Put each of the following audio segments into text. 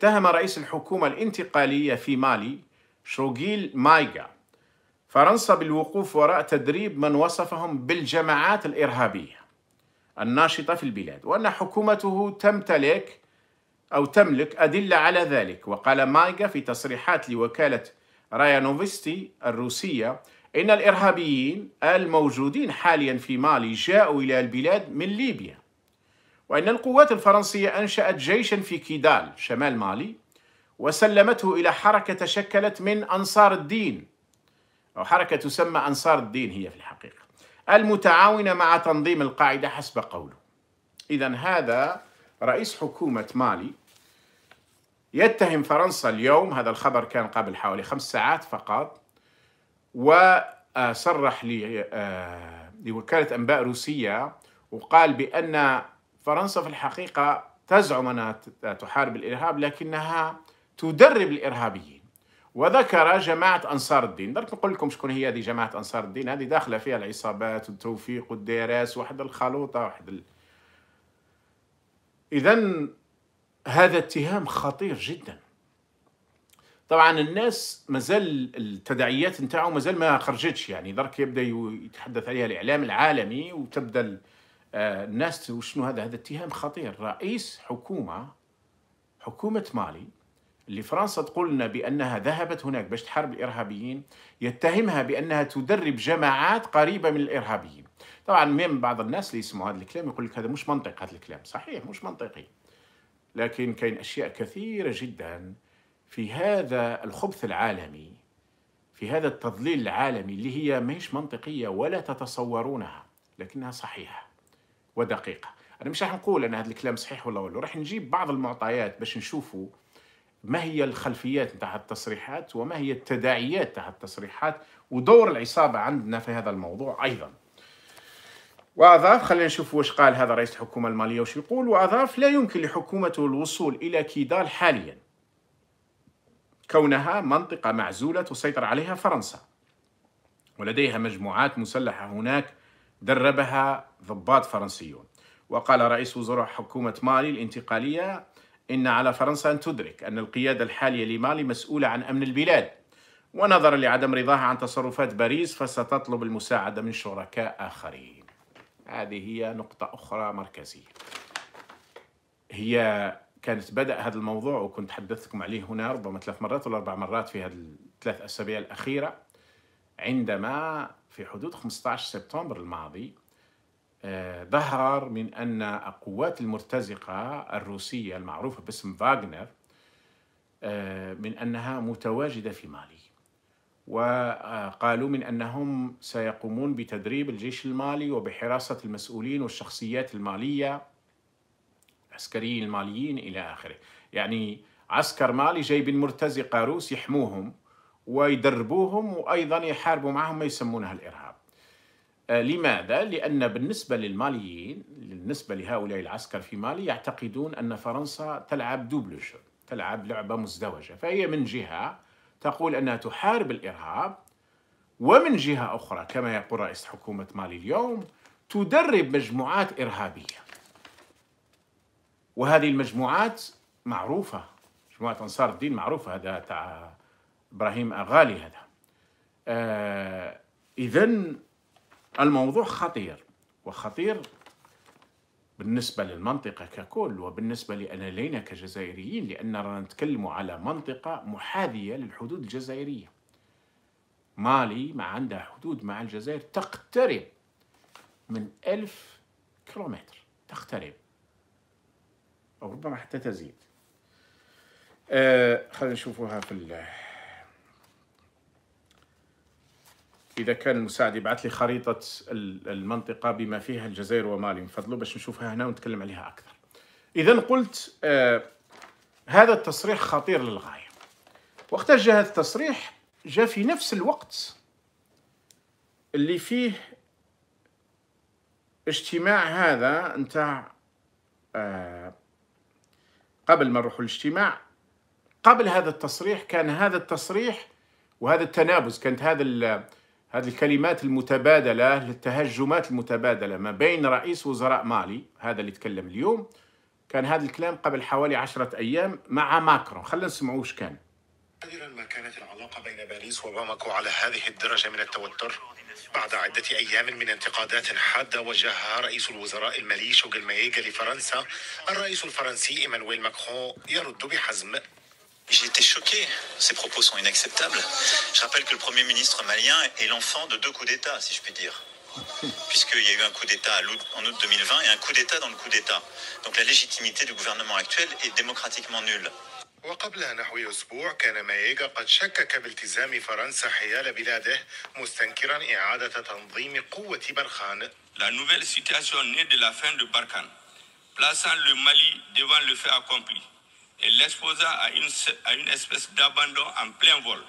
اتهم رئيس الحكومة الانتقالية في مالي شروجيل مايغا فرنسا بالوقوف وراء تدريب من وصفهم بالجماعات الإرهابية الناشطة في البلاد وأن حكومته تمتلك أو تملك أدلة على ذلك وقال مايغا في تصريحات لوكالة رايانوفستي الروسية إن الإرهابيين الموجودين حاليا في مالي جاءوا إلى البلاد من ليبيا وأن القوات الفرنسية أنشأت جيشا في كيدال شمال مالي وسلمته إلى حركة تشكلت من أنصار الدين أو حركة تسمى أنصار الدين هي في الحقيقة المتعاونة مع تنظيم القاعدة حسب قوله إذا هذا رئيس حكومة مالي يتهم فرنسا اليوم هذا الخبر كان قبل حوالي خمس ساعات فقط وصرح آه، لوكالة أنباء روسية وقال بأن فرنسا في الحقيقة تزعم أنها تحارب الإرهاب لكنها تدرب الإرهابيين وذكر جماعة أنصار الدين درك نقول لكم شكون هي هذه جماعة أنصار الدين هذه داخلة فيها العصابات والتوفيق والديراس واحد الخلوطة واحد ال... إذا هذا اتهام خطير جدا طبعا الناس مازال التداعيات نتاعو مازال ما خرجتش يعني درك يبدا يتحدث عليها الاعلام العالمي وتبدا آه، الناس وشنو هذا هذا اتهام خطير رئيس حكومة حكومة مالي اللي فرنسا تقول لنا بأنها ذهبت هناك باش تحارب الإرهابيين يتهمها بأنها تدرب جماعات قريبة من الإرهابيين طبعا من بعض الناس اللي يسمعوا هذا الكلام يقول لك هذا مش منطق هذا الكلام صحيح مش منطقي لكن كاين أشياء كثيرة جدا في هذا الخبث العالمي في هذا التضليل العالمي اللي هي ماهيش منطقية ولا تتصورونها لكنها صحيحة ودقيقة أنا مش راح نقول أن هذا الكلام صحيح ولا والو راح نجيب بعض المعطيات باش نشوفوا ما هي الخلفيات نتاع التصريحات وما هي التداعيات تاع التصريحات ودور العصابة عندنا في هذا الموضوع أيضا وأضاف خلينا نشوف واش قال هذا رئيس الحكومة المالية واش يقول وأضاف لا يمكن لحكومته الوصول إلى كيدال حاليا كونها منطقة معزولة تسيطر عليها فرنسا ولديها مجموعات مسلحة هناك دربها ضباط فرنسيون وقال رئيس وزراء حكومة مالي الانتقالية إن على فرنسا أن تدرك أن القيادة الحالية لمالي مسؤولة عن أمن البلاد ونظرا لعدم رضاها عن تصرفات باريس فستطلب المساعدة من شركاء آخرين هذه هي نقطة أخرى مركزية هي كانت بدأ هذا الموضوع وكنت حدثتكم عليه هنا ربما ثلاث مرات ولا أربع مرات في هذه الثلاث أسابيع الأخيرة عندما في حدود 15 سبتمبر الماضي آه، ظهر من أن القوات المرتزقة الروسية المعروفة باسم فاغنر آه، من أنها متواجدة في مالي وقالوا من أنهم سيقومون بتدريب الجيش المالي وبحراسة المسؤولين والشخصيات المالية العسكريين الماليين إلى آخره يعني عسكر مالي جايبين مرتزقة روس يحموهم ويدربوهم وايضا يحاربوا معهم ما يسمونها الارهاب. آه، لماذا؟ لان بالنسبه للماليين بالنسبه لهؤلاء العسكر في مالي يعتقدون ان فرنسا تلعب دوبل تلعب لعبه مزدوجه، فهي من جهه تقول انها تحارب الارهاب ومن جهه اخرى كما يقول رئيس حكومه مالي اليوم تدرب مجموعات ارهابيه. وهذه المجموعات معروفه، مجموعه انصار الدين معروفه هذا تاع ابراهيم اغالي هذا آه اذا الموضوع خطير وخطير بالنسبة للمنطقة ككل وبالنسبة لأنا لينا كجزائريين لأن رانا نتكلم على منطقة محاذية للحدود الجزائرية مالي ما عندها حدود مع الجزائر تقترب من ألف كيلومتر تقترب أو ربما حتى تزيد آه خلينا نشوفوها في اذا كان المساعد يبعث لي خريطه المنطقه بما فيها الجزائر ومالي من فضله باش نشوفها هنا ونتكلم عليها اكثر. اذا قلت آه هذا التصريح خطير للغايه. وقت جاء هذا التصريح جاء في نفس الوقت اللي فيه اجتماع هذا نتاع آه قبل ما نروحوا الاجتماع قبل هذا التصريح كان هذا التصريح وهذا التنابز كانت هذا هذه الكلمات المتبادلة للتهجمات المتبادلة ما بين رئيس وزراء مالي هذا اللي تكلم اليوم كان هذا الكلام قبل حوالي عشرة أيام مع ماكرون خلينا وش كان نادرا ما كانت العلاقة بين باريس وباماكو على هذه الدرجة من التوتر بعد عدة أيام من انتقادات حادة وجهها رئيس الوزراء المالي شوغل مايغا لفرنسا الرئيس الفرنسي إيمانويل ماكرون يرد بحزم J'ai été choqué. Ces propos sont inacceptables. Je rappelle que le Premier ministre malien est l'enfant de deux coups d'État, si je puis dire. Puisqu'il y a eu un coup d'État en août 2020 et un coup d'État dans le coup d'État. Donc la légitimité du gouvernement actuel est démocratiquement nulle. La nouvelle situation née de la fin de Barkhane, plaçant le Mali devant le fait accompli. et l'exposa à une, à une espèce d'abandon en plein vol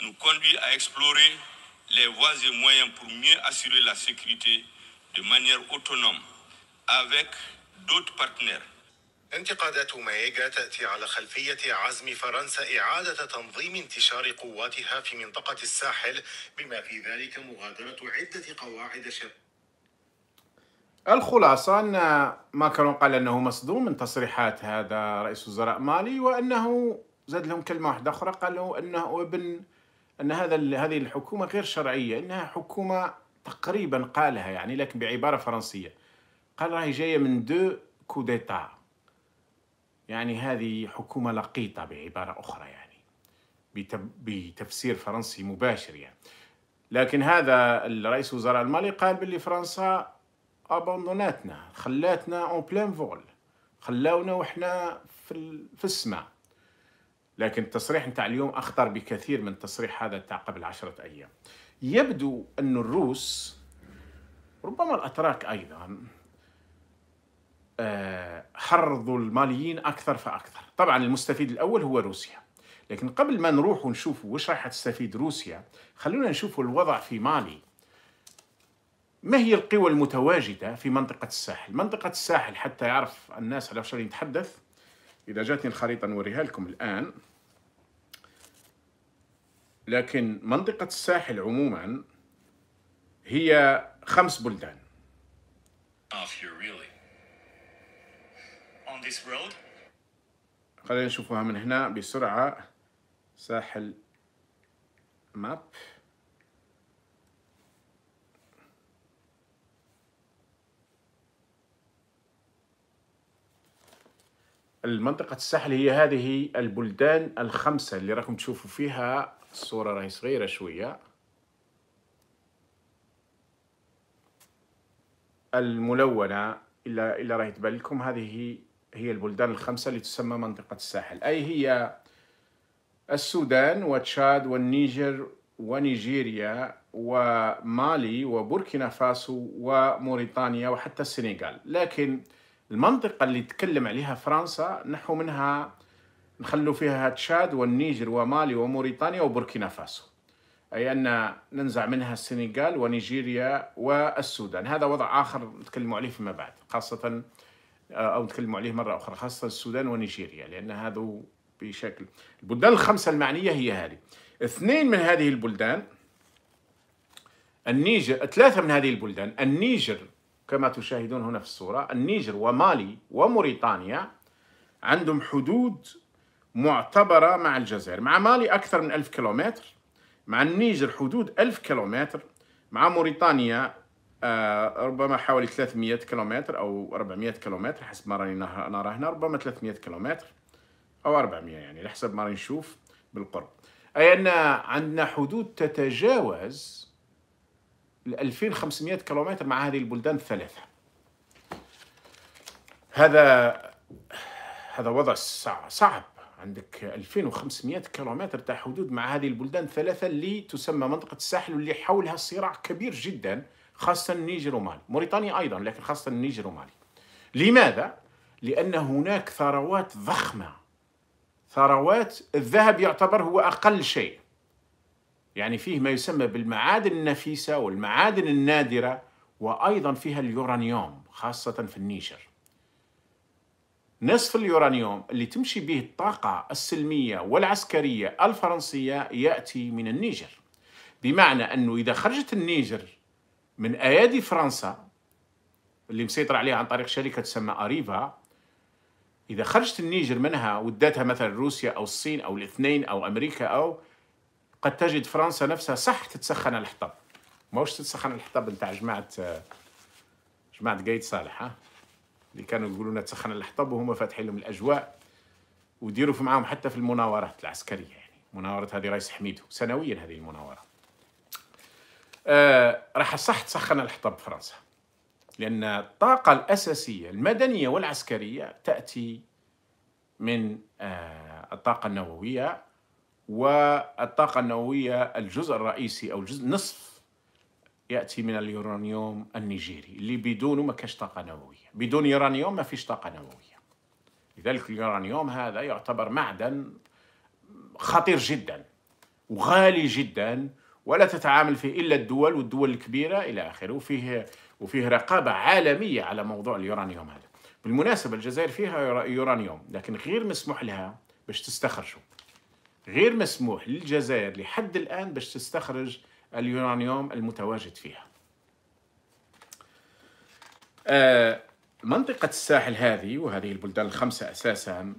nous conduit à explorer les voies et moyens pour mieux assurer la sécurité de manière autonome avec d'autres partenaires. انتقادات مايغا تأتي على خلفية عزم فرنسا إعادة تنظيم انتشار قواتها في منطقة الساحل بما في ذلك مغادرة عدة قواعد شرق الخلاصة أن ماكرون قال أنه مصدوم من تصريحات هذا رئيس وزراء مالي وأنه زاد لهم كلمة واحدة أخرى قالوا أنه ابن أن هذا هذه الحكومة غير شرعية أنها حكومة تقريبا قالها يعني لكن بعبارة فرنسية قال راهي جاية من دو كوديتا يعني هذه حكومة لقيطة بعبارة أخرى يعني بتفسير فرنسي مباشر يعني لكن هذا الرئيس وزراء المالي قال باللي فرنسا ابوندوناتنا خلاتنا اون بلان فول خلاونا وحنا في, في السماء لكن التصريح نتاع اليوم اخطر بكثير من التصريح هذا تاع قبل عشرة ايام يبدو ان الروس ربما الاتراك ايضا آه، حرضوا الماليين اكثر فاكثر طبعا المستفيد الاول هو روسيا لكن قبل ما نروح ونشوف وش راح تستفيد روسيا خلونا نشوف الوضع في مالي ما هي القوى المتواجدة في منطقة الساحل؟ منطقة الساحل حتى يعرف الناس على واش نتحدث إذا جاتني الخريطة نوريها لكم الآن لكن منطقة الساحل عموما هي خمس بلدان oh, خلينا نشوفوها من هنا بسرعة ساحل ماب المنطقة الساحل هي هذه البلدان الخمسة اللي راكم تشوفوا فيها الصورة راهي صغيرة شوية الملونة إلا إلا راهي تبان لكم هذه هي البلدان الخمسة اللي تسمى منطقة الساحل أي هي السودان وتشاد والنيجر ونيجيريا ومالي وبوركينا فاسو وموريتانيا وحتى السنغال لكن المنطقة اللي تكلم عليها فرنسا نحو منها نخلو فيها تشاد والنيجر ومالي وموريتانيا وبوركينا فاسو أي أن ننزع منها السنغال ونيجيريا والسودان هذا وضع آخر نتكلم عليه فيما بعد خاصة آه، أو نتكلم عليه مرة أخرى خاصة السودان ونيجيريا لأن هذا بشكل البلدان الخمسة المعنية هي هذه اثنين من هذه البلدان النيجر ثلاثة من هذه البلدان النيجر كما تشاهدون هنا في الصورة النيجر ومالي وموريتانيا عندهم حدود معتبرة مع الجزائر مع مالي أكثر من ألف كيلومتر مع النيجر حدود ألف كيلومتر مع موريتانيا آه ربما حوالي 300 كيلومتر أو 400 كيلومتر حسب ما راني نرى هنا ربما 300 كيلومتر أو 400 يعني على حسب ما راني نشوف بالقرب أي أن عندنا حدود تتجاوز ل 2500 كيلومتر مع هذه البلدان الثلاثة هذا هذا وضع صعب عندك 2500 كيلومتر تاع حدود مع هذه البلدان الثلاثة اللي تسمى منطقة الساحل واللي حولها صراع كبير جدا خاصة النيجر ومالي موريتانيا أيضا لكن خاصة النيجر ومالي لماذا؟ لأن هناك ثروات ضخمة ثروات الذهب يعتبر هو أقل شيء يعني فيه ما يسمى بالمعادن النفيسة والمعادن النادرة وأيضا فيها اليورانيوم خاصة في النيشر نصف اليورانيوم اللي تمشي به الطاقة السلمية والعسكرية الفرنسية يأتي من النيجر بمعنى أنه إذا خرجت النيجر من أيادي فرنسا اللي مسيطر عليها عن طريق شركة تسمى أريفا إذا خرجت النيجر منها وداتها مثلا روسيا أو الصين أو الاثنين أو أمريكا أو قد تجد فرنسا نفسها صح تتسخن الحطب ماهوش تتسخن الحطب نتاع جماعة جماعة قايد صالح ها اللي كانوا يقولوا لنا تسخن الحطب وهما فاتحين لهم الأجواء وديروا في معاهم حتى في المناورات العسكرية يعني مناورة هذه رئيس حميدو سنويا هذه المناورة آه راح صح تسخن الحطب فرنسا لأن الطاقة الأساسية المدنية والعسكرية تأتي من آه الطاقة النووية والطاقة النووية الجزء الرئيسي أو جزء نصف يأتي من اليورانيوم النيجيري اللي بدونه ما كاش طاقة نووية بدون يورانيوم ما فيش طاقة نووية لذلك اليورانيوم هذا يعتبر معدن خطير جدا وغالي جدا ولا تتعامل فيه إلا الدول والدول الكبيرة إلى آخره وفيه وفيه رقابة عالمية على موضوع اليورانيوم هذا بالمناسبة الجزائر فيها يورانيوم لكن غير مسموح لها باش تستخرجه غير مسموح للجزائر لحد الآن باش تستخرج اليورانيوم المتواجد فيها آه، منطقة الساحل هذه وهذه البلدان الخمسة أساسا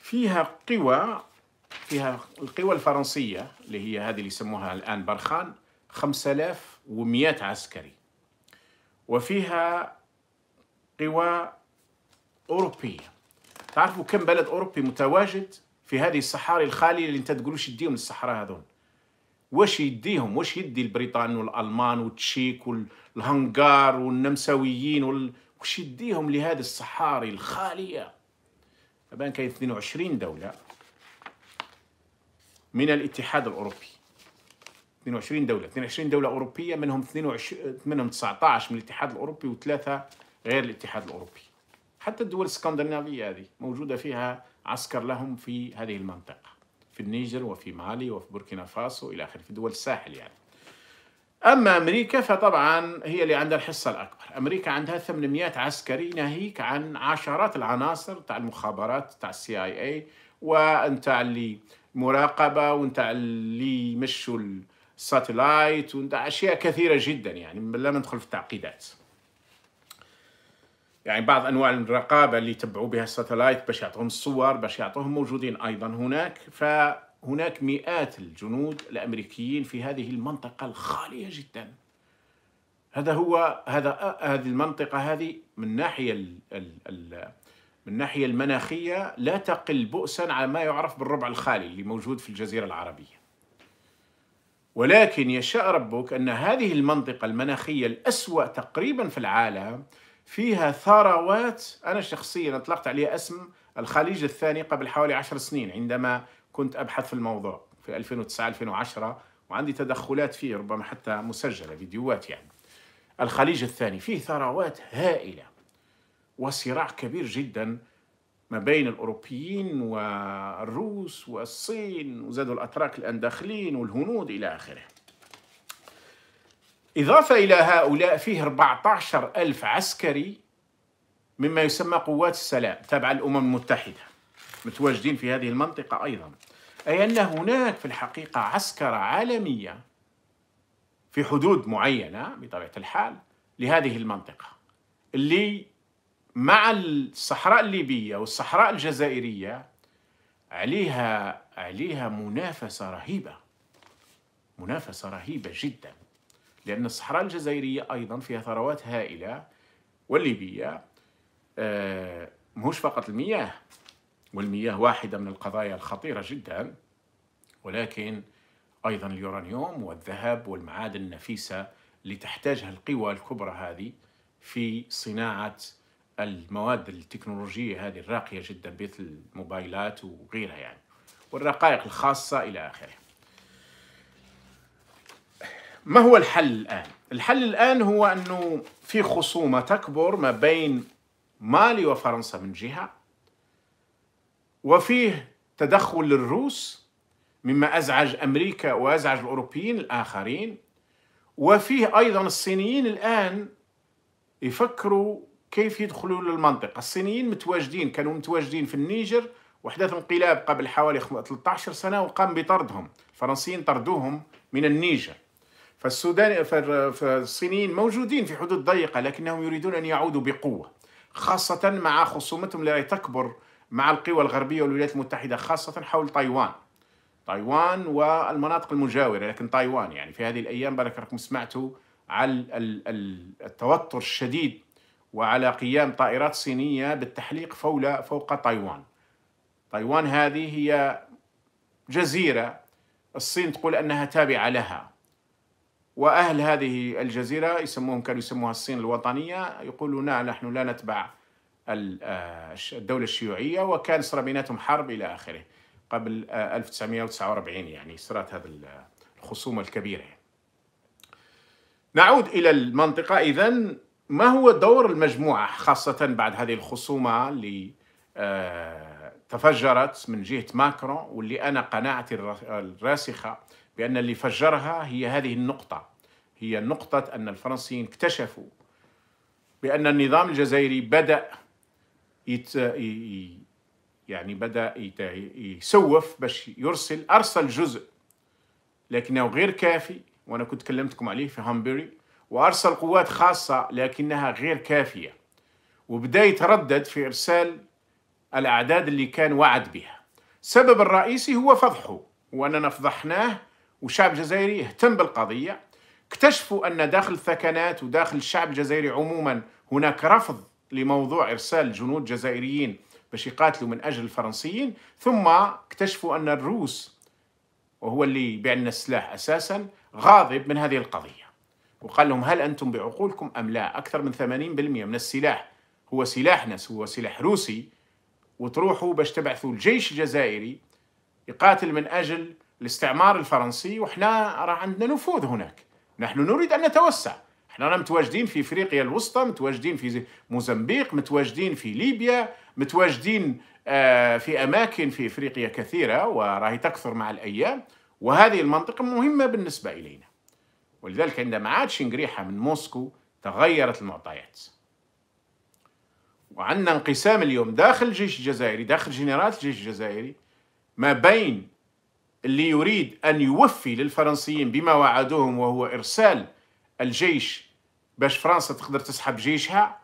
فيها قوى فيها القوى الفرنسية اللي هي هذه اللي يسموها الآن برخان ومئة عسكري وفيها قوى أوروبية تعرفوا كم بلد أوروبي متواجد في هذه الصحاري الخاليه اللي انت تقولوش يديهم الصحراء هذون واش يديهم واش يدي البريطان والالمان والتشيك والهنغار والنمساويين وال... واش يديهم لهذه الصحاري الخاليه الان كاين 22 دوله من الاتحاد الاوروبي 22 دوله 22 دوله اوروبيه منهم 22 منهم 19 من الاتحاد الاوروبي وثلاثه غير الاتحاد الاوروبي حتى الدول الاسكندنافية هذه موجودة فيها عسكر لهم في هذه المنطقة في النيجر وفي مالي وفي بوركينا فاسو إلى آخره في دول الساحل يعني أما أمريكا فطبعا هي اللي عندها الحصة الأكبر أمريكا عندها 800 عسكري ناهيك عن عشرات العناصر تاع المخابرات تاع السي اي اي وانت اللي مراقبة ونتاع اللي يمشوا الساتلايت وانت أشياء كثيرة جدا يعني لا ندخل في التعقيدات يعني بعض انواع الرقابه اللي يتبعوا بها الساتلايت باش يعطوهم الصور باش يعطوهم موجودين ايضا هناك فهناك مئات الجنود الامريكيين في هذه المنطقه الخاليه جدا هذا هو هذا هذه المنطقه هذه من ناحيه الـ الـ الـ من الناحيه المناخيه لا تقل بؤسا على ما يعرف بالربع الخالي اللي موجود في الجزيره العربيه ولكن يشاء ربك أن هذه المنطقة المناخية الأسوأ تقريبا في العالم فيها ثروات أنا شخصيا أطلقت عليها اسم الخليج الثاني قبل حوالي عشر سنين عندما كنت أبحث في الموضوع في 2009-2010 وعندي تدخلات فيه ربما حتى مسجلة فيديوهات يعني الخليج الثاني فيه ثروات هائلة وصراع كبير جدا ما بين الأوروبيين والروس والصين وزادوا الأتراك داخلين والهنود إلى آخره إضافة إلى هؤلاء فيه 14 ألف عسكري مما يسمى قوات السلام تابعة للأمم المتحدة متواجدين في هذه المنطقة أيضا أي أن هناك في الحقيقة عسكرة عالمية في حدود معينة بطبيعة الحال لهذه المنطقة اللي مع الصحراء الليبية والصحراء الجزائرية عليها عليها منافسة رهيبة منافسة رهيبة جدا لأن الصحراء الجزائرية أيضا فيها ثروات هائلة والليبية آه، مش فقط المياه والمياه واحدة من القضايا الخطيرة جدا ولكن أيضا اليورانيوم والذهب والمعادن النفيسة اللي تحتاجها القوى الكبرى هذه في صناعة المواد التكنولوجية هذه الراقية جدا مثل الموبايلات وغيرها يعني والرقائق الخاصة إلى آخره ما هو الحل الآن؟ الحل الآن هو أنه في خصومة تكبر ما بين مالي وفرنسا من جهة وفيه تدخل للروس مما أزعج أمريكا وأزعج الأوروبيين الآخرين وفيه أيضا الصينيين الآن يفكروا كيف يدخلوا للمنطقة الصينيين متواجدين كانوا متواجدين في النيجر وحدث انقلاب قبل حوالي 13 سنة وقام بطردهم الفرنسيين طردوهم من النيجر فالسودان فالصينيين موجودين في حدود ضيقة لكنهم يريدون أن يعودوا بقوة خاصة مع خصومتهم لا تكبر مع القوى الغربية والولايات المتحدة خاصة حول تايوان تايوان والمناطق المجاورة لكن تايوان يعني في هذه الأيام بارك راكم سمعتوا على التوتر الشديد وعلى قيام طائرات صينية بالتحليق فوق تايوان تايوان هذه هي جزيرة الصين تقول أنها تابعة لها وأهل هذه الجزيرة يسموهم كانوا يسموها الصين الوطنية يقولون نحن لا نتبع آه، الدولة الشيوعية وكان صار بيناتهم حرب إلى آخره قبل 1949 آه، يعني صارت هذه الخصومة الكبيرة يعني. نعود إلى المنطقة إذا ما هو دور المجموعة خاصة بعد هذه الخصومة اللي آه، تفجرت من جهة ماكرون واللي أنا قناعتي الراسخة بأن اللي فجرها هي هذه النقطة هي نقطة أن الفرنسيين اكتشفوا بأن النظام الجزائري بدأ يت... يعني بدأ يت... يسوف باش يرسل أرسل جزء لكنه غير كافي وأنا كنت كلمتكم عليه في هامبري وأرسل قوات خاصة لكنها غير كافية وبدأ يتردد في إرسال الأعداد اللي كان وعد بها السبب الرئيسي هو فضحه وأننا فضحناه وشعب جزائري اهتم بالقضية اكتشفوا أن داخل الثكنات وداخل الشعب الجزائري عموما هناك رفض لموضوع إرسال جنود جزائريين باش يقاتلوا من أجل الفرنسيين ثم اكتشفوا أن الروس وهو اللي يبيع لنا السلاح أساسا غاضب من هذه القضية وقال لهم هل أنتم بعقولكم أم لا أكثر من 80% من السلاح هو سلاح هو سلاح روسي وتروحوا باش تبعثوا الجيش الجزائري يقاتل من أجل الاستعمار الفرنسي وإحنا راه عندنا نفوذ هناك نحن نريد أن نتوسع احنا راه متواجدين في افريقيا الوسطى متواجدين في موزمبيق متواجدين في ليبيا متواجدين آه، في اماكن في افريقيا كثيره وراهي تكثر مع الايام وهذه المنطقه مهمه بالنسبه الينا ولذلك عندما عاد شنقريحه من موسكو تغيرت المعطيات وعندنا انقسام اليوم داخل الجيش الجزائري داخل جنرالات الجيش الجزائري ما بين اللي يريد أن يوفي للفرنسيين بما وعدوهم وهو إرسال الجيش باش فرنسا تقدر تسحب جيشها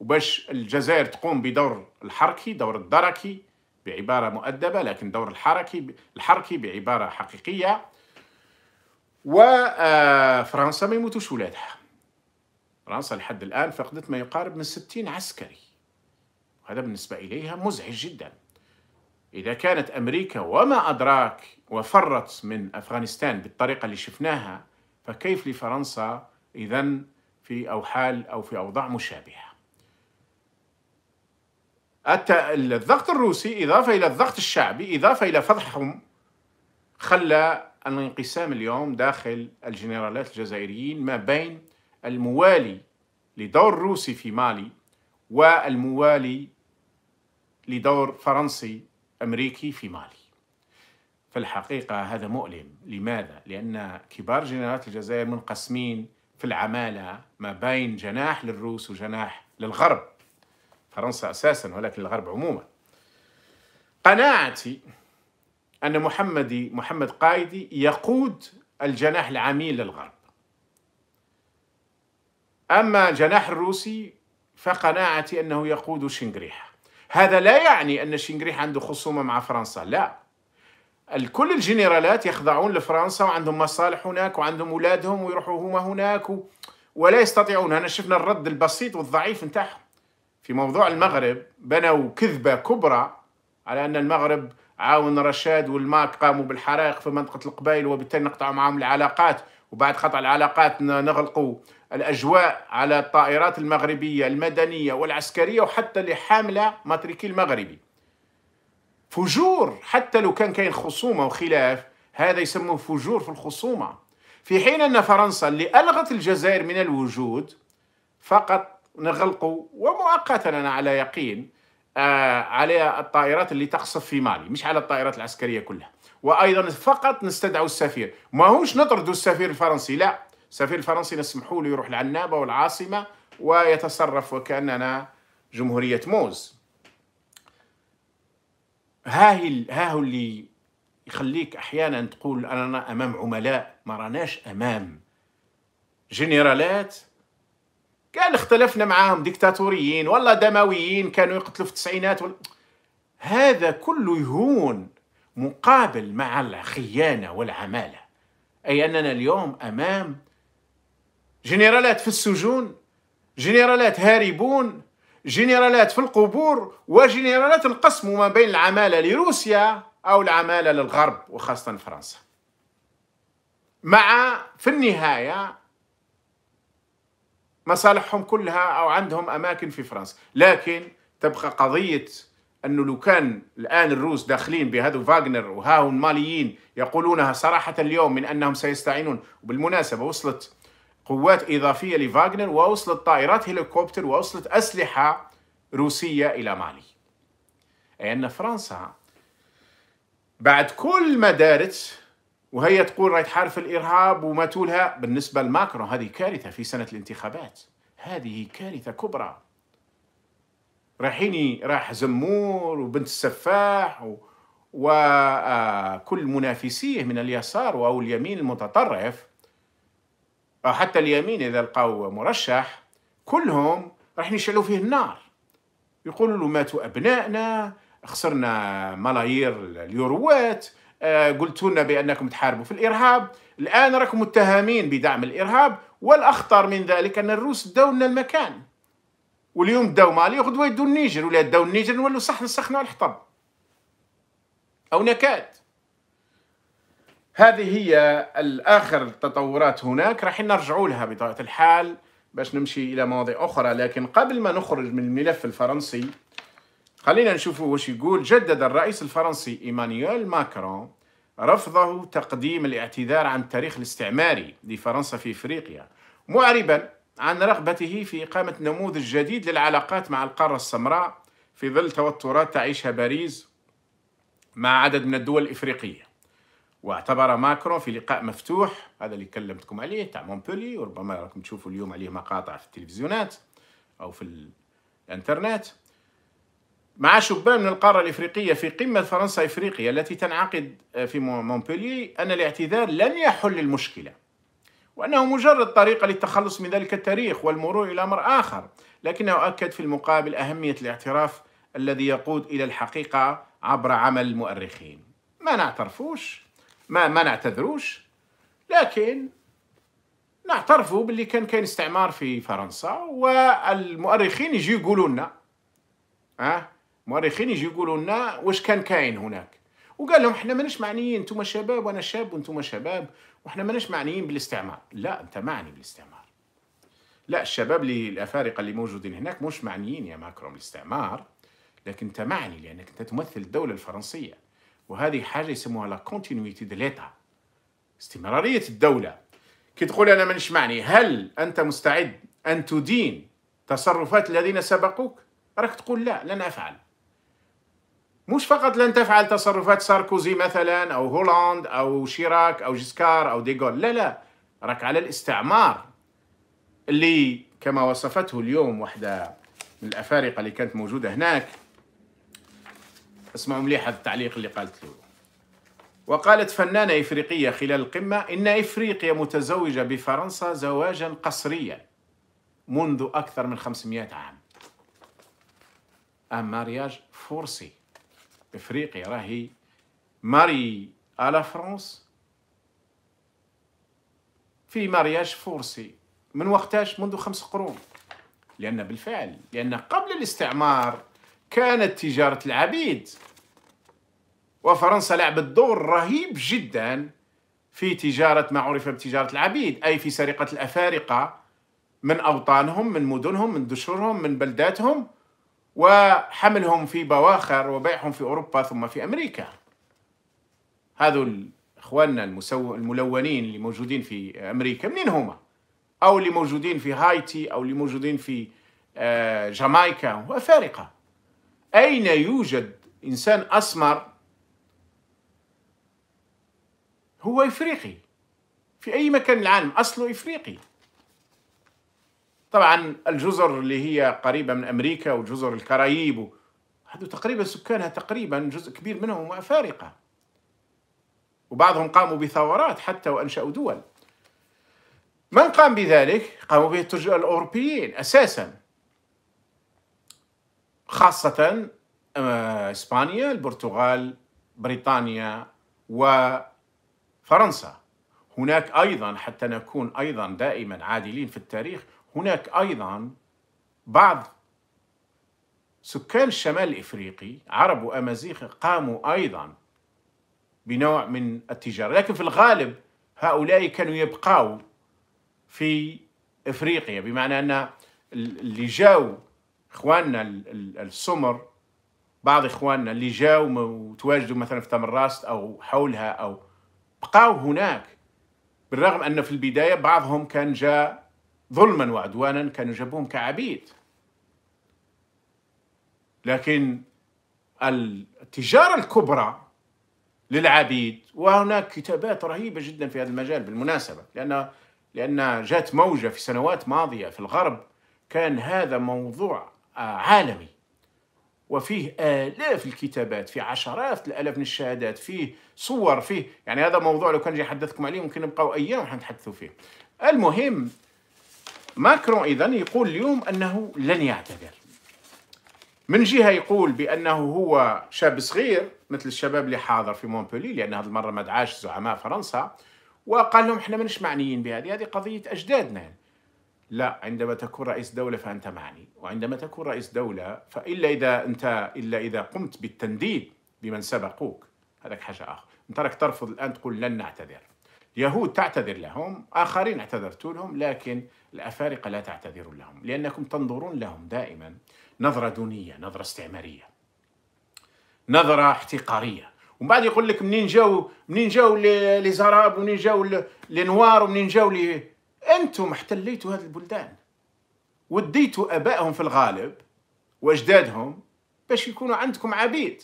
وباش الجزائر تقوم بدور الحركي دور الدركي بعبارة مؤدبة لكن دور الحركي الحركي بعبارة حقيقية وفرنسا آه، ما يموتوش ولادها فرنسا لحد الآن فقدت ما يقارب من 60 عسكري وهذا بالنسبة إليها مزعج جداً إذا كانت أمريكا وما أدراك وفرت من أفغانستان بالطريقة اللي شفناها فكيف لفرنسا إذا في أوحال أو في أوضاع مشابهة الضغط الروسي إضافة إلى الضغط الشعبي إضافة إلى فضحهم خلى الانقسام اليوم داخل الجنرالات الجزائريين ما بين الموالي لدور روسي في مالي والموالي لدور فرنسي أمريكي في مالي فالحقيقة هذا مؤلم لماذا؟ لأن كبار جنرالات الجزائر منقسمين في العمالة ما بين جناح للروس وجناح للغرب فرنسا أساسا ولكن الغرب عموما قناعتي أن محمدي محمد قايدي يقود الجناح العميل للغرب أما الجناح الروسي فقناعتي أنه يقود شنغريحه. هذا لا يعني أن شنقريح عنده خصومة مع فرنسا لا الكل الجنرالات يخضعون لفرنسا وعندهم مصالح هناك وعندهم أولادهم ويروحوا هما هناك و... ولا يستطيعون أنا شفنا الرد البسيط والضعيف نتاعهم في موضوع المغرب بنوا كذبة كبرى على أن المغرب عاون رشاد والماك قاموا بالحرائق في منطقة القبائل وبالتالي نقطعوا معهم العلاقات وبعد قطع العلاقات نغلقوا الأجواء على الطائرات المغربية المدنية والعسكرية وحتى اللي حاملة ماتريكي المغربي فجور حتى لو كان كاين خصومة وخلاف هذا يسموه فجور في الخصومة في حين أن فرنسا اللي ألغت الجزائر من الوجود فقط نغلقوا ومؤقتا أنا على يقين آه على الطائرات اللي تقصف في مالي مش على الطائرات العسكرية كلها وأيضا فقط نستدعوا السفير ما هوش نطردوا السفير الفرنسي لا السفير الفرنسي نسمحوا له يروح لعنابه والعاصمه ويتصرف وكاننا جمهوريه موز هاهي هاهو اللي يخليك احيانا تقول انا امام عملاء ما راناش امام جنرالات كان اختلفنا معاهم ديكتاتوريين ولا دمويين كانوا يقتلوا في التسعينات وال... هذا كله يهون مقابل مع الخيانه والعماله اي اننا اليوم امام جنرالات في السجون جنرالات هاربون جنرالات في القبور وجنرالات القسم ما بين العمالة لروسيا أو العمالة للغرب وخاصة فرنسا مع في النهاية مصالحهم كلها أو عندهم أماكن في فرنسا لكن تبقى قضية أنه لو كان الآن الروس داخلين بهذو فاغنر وهاهم الماليين يقولونها صراحة اليوم من أنهم سيستعينون وبالمناسبة وصلت قوات إضافية لفاغنر ووصلت طائرات هليكوبتر ووصلت أسلحة روسية إلى مالي أي أن فرنسا بعد كل ما دارت وهي تقول راهي تحارب الإرهاب وما تولها بالنسبة لماكرون هذه كارثة في سنة الانتخابات هذه كارثة كبرى رايحين راح زمور وبنت السفاح و... وكل منافسيه من اليسار او اليمين المتطرف أو حتى اليمين إذا لقاو مرشح كلهم راح يشعلوا فيه النار يقولوا له ماتوا أبنائنا خسرنا ملايير اليوروات آه قلتوا لنا بأنكم تحاربوا في الإرهاب الآن راكم متهمين بدعم الإرهاب والأخطر من ذلك أن الروس داو المكان واليوم داو مالي غدوة يدوا النيجر ولا داو النيجر نولوا صحن الصخنة الحطب أو نكاد هذه هي الآخر التطورات هناك راح نرجعوا لها بطبيعة الحال باش نمشي إلى مواضيع أخرى لكن قبل ما نخرج من الملف الفرنسي خلينا نشوفوا وش يقول جدد الرئيس الفرنسي إيمانويل ماكرون رفضه تقديم الاعتذار عن التاريخ الاستعماري لفرنسا في افريقيا معربا عن رغبته في اقامه نموذج جديد للعلاقات مع القاره السمراء في ظل توترات تعيشها باريس مع عدد من الدول الافريقيه. واعتبر ماكرون في لقاء مفتوح هذا اللي كلمتكم عليه تاع مونبولي وربما راكم تشوفوا اليوم عليه مقاطع في التلفزيونات أو في الإنترنت مع شبان من القارة الإفريقية في قمة فرنسا إفريقيا التي تنعقد في مونبولي أن الاعتذار لن يحل المشكلة وأنه مجرد طريقة للتخلص من ذلك التاريخ والمرور إلى أمر آخر لكنه أكد في المقابل أهمية الاعتراف الذي يقود إلى الحقيقة عبر عمل المؤرخين ما نعترفوش ما ما نعتذروش لكن نعترفوا باللي كان كاين استعمار في فرنسا والمؤرخين يجي يقولوا لنا ها المؤرخين يجي يقولوا لنا واش كان كاين هناك وقال لهم احنا ماناش معنيين انتم شباب وانا شاب وانتم شباب واحنا ماناش معنيين بالاستعمار لا انت معني بالاستعمار لا الشباب اللي الافارقه اللي موجودين هناك مش معنيين يا ماكرون بالاستعمار لكن انت معني لانك انت تمثل الدوله الفرنسيه وهذه حاجه يسموها لا كونتينيتي دو ليتا استمراريه الدوله كي تقول انا مانيش معني هل انت مستعد ان تدين تصرفات الذين سبقوك راك تقول لا لن افعل مش فقط لن تفعل تصرفات ساركوزي مثلا او هولاند او شيراك او جيسكار او ديغول لا لا راك على الاستعمار اللي كما وصفته اليوم واحده من الافارقه اللي كانت موجوده هناك اسمعوا مليح هذا التعليق اللي قالت له وقالت فنانة إفريقية خلال القمة إن إفريقيا متزوجة بفرنسا زواجا قصريا منذ أكثر من 500 عام أم مارياج فورسي إفريقيا راهي ماري على فرنس في مارياج فورسي من وقتاش منذ خمس قرون لأن بالفعل لأن قبل الاستعمار كانت تجارة العبيد وفرنسا لعبت دور رهيب جدا في تجارة ما عرف بتجارة العبيد أي في سرقة الأفارقة من أوطانهم من مدنهم من دشورهم من بلداتهم وحملهم في بواخر وبيعهم في أوروبا ثم في أمريكا هذو إخواننا المسو... الملونين اللي موجودين في أمريكا منين هما؟ أو اللي موجودين في هايتي أو اللي موجودين في آه، جامايكا وأفارقة أين يوجد إنسان أسمر هو إفريقي في أي مكان العالم أصله إفريقي طبعا الجزر اللي هي قريبة من أمريكا وجزر الكرايب هذو تقريبا سكانها تقريبا جزء كبير منهم أفارقة وبعضهم قاموا بثورات حتى وأنشأوا دول من قام بذلك؟ قاموا به التجار الأوروبيين أساسا خاصة آه، إسبانيا البرتغال بريطانيا و فرنسا هناك أيضا حتى نكون أيضا دائما عادلين في التاريخ هناك أيضا بعض سكان الشمال الإفريقي عرب وأمازيغ قاموا أيضا بنوع من التجارة لكن في الغالب هؤلاء كانوا يبقوا في إفريقيا بمعنى أن اللي جاوا إخواننا السمر بعض إخواننا اللي جاوا وتواجدوا مثلا في تمراست أو حولها أو بقاو هناك بالرغم أن في البداية بعضهم كان جاء ظلما وعدوانا كانوا جابوهم كعبيد لكن التجارة الكبرى للعبيد وهناك كتابات رهيبة جدا في هذا المجال بالمناسبة لأن لأن جات موجة في سنوات ماضية في الغرب كان هذا موضوع عالمي وفيه آلاف الكتابات في عشرات الآلاف من الشهادات فيه صور فيه يعني هذا موضوع لو كان جي حدثكم عليه ممكن نبقاو أيام حنتحدثوا فيه المهم ماكرون إذا يقول اليوم أنه لن يعتذر من جهة يقول بأنه هو شاب صغير مثل الشباب اللي حاضر في مونبولي لأن هذه المرة ما دعاش زعماء فرنسا وقال لهم احنا ماناش معنيين بهذه هذه قضية أجدادنا يعني. لا عندما تكون رئيس دولة فأنت معني وعندما تكون رئيس دولة فإلا إذا أنت إلا إذا قمت بالتنديد بمن سبقوك هذاك حاجة آخر راك ترفض الآن تقول لن نعتذر يهود تعتذر لهم آخرين اعتذرت لهم لكن الأفارقة لا تعتذر لهم لأنكم تنظرون لهم دائما نظرة دونية نظرة استعمارية نظرة احتقارية ومن بعد يقول لك منين جاو منين جاو لي زراب ومنين جاو لي نوار ومنين جاو لي انتم احتليتوا هذه البلدان وديتوا ابائهم في الغالب واجدادهم باش يكونوا عندكم عبيد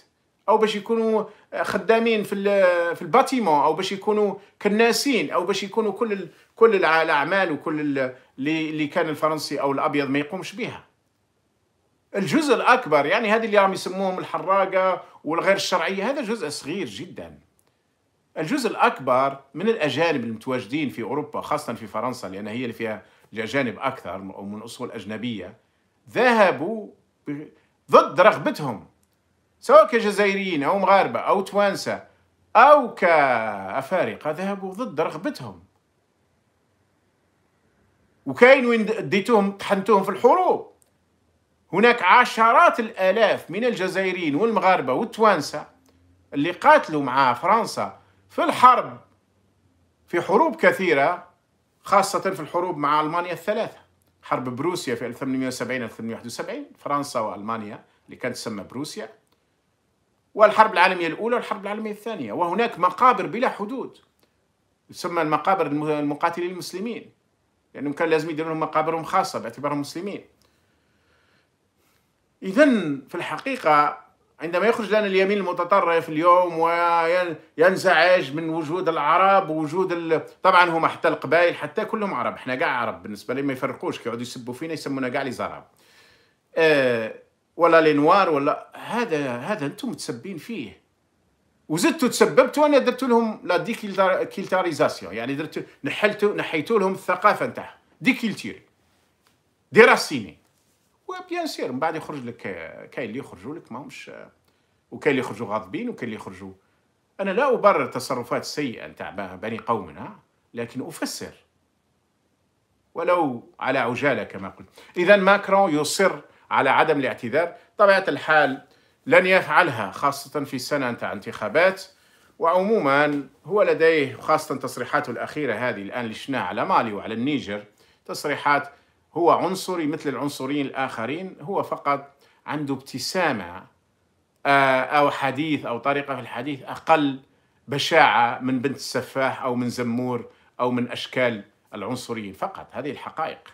او باش يكونوا خدامين في في الباتيمون او باش يكونوا كناسين او باش يكونوا كل كل الاعمال وكل اللي اللي كان الفرنسي او الابيض ما يقومش بها الجزء الاكبر يعني هذه اللي راهم يسموهم الحراقه والغير الشرعيه هذا جزء صغير جدا الجزء الأكبر من الأجانب المتواجدين في أوروبا خاصة في فرنسا لأن هي اللي فيها الأجانب أكثر أو من أصول أجنبية ذهبوا ضد رغبتهم سواء كجزائريين أو مغاربة أو توانسة أو كأفارقة ذهبوا ضد رغبتهم وكاين وين ديتوهم طحنتوهم في الحروب هناك عشرات الآلاف من الجزائريين والمغاربة والتوانسة اللي قاتلوا مع فرنسا في الحرب في حروب كثيرة خاصة في الحروب مع ألمانيا الثلاثة حرب بروسيا في 1870 1871 فرنسا وألمانيا اللي كانت تسمى بروسيا والحرب العالمية الأولى والحرب العالمية الثانية وهناك مقابر بلا حدود تسمى المقابر المقاتلين المسلمين لأنهم يعني كان لازم يديروا لهم مقابرهم خاصة باعتبارهم مسلمين إذا في الحقيقة عندما يخرج لنا اليمين المتطرف اليوم وينزعج من وجود العرب ووجود ال... طبعا هما حتى القبائل حتى كلهم عرب احنا كاع عرب بالنسبه لي ما يفرقوش كيقعدوا يسبوا فينا يسمونا كاع لي زراب آه ولا لي نوار ولا هذا هذا انتم متسبين فيه وزدتوا تسببتوا انا درت لهم لا ديكيلتاريزاسيون يعني درت نحلت نحيت لهم الثقافه نتاعهم ديكيلتيري ديراسيني وبيان سير من بعد يخرج لك كاين اللي يخرجوا لك ماهمش وكاين اللي يخرجوا غاضبين وكاين اللي يخرجوا انا لا ابرر التصرفات السيئه نتاع بني قومنا لكن افسر ولو على عجاله كما قلت اذا ماكرون يصر على عدم الاعتذار طبيعه الحال لن يفعلها خاصه في السنه انت انتخابات وعموما هو لديه خاصه تصريحاته الاخيره هذه الان اللي على مالي وعلى النيجر تصريحات هو عنصري مثل العنصريين الآخرين هو فقط عنده ابتسامة آه، أو حديث أو طريقة في الحديث أقل بشاعة من بنت السفاح أو من زمور أو من أشكال العنصريين فقط هذه الحقائق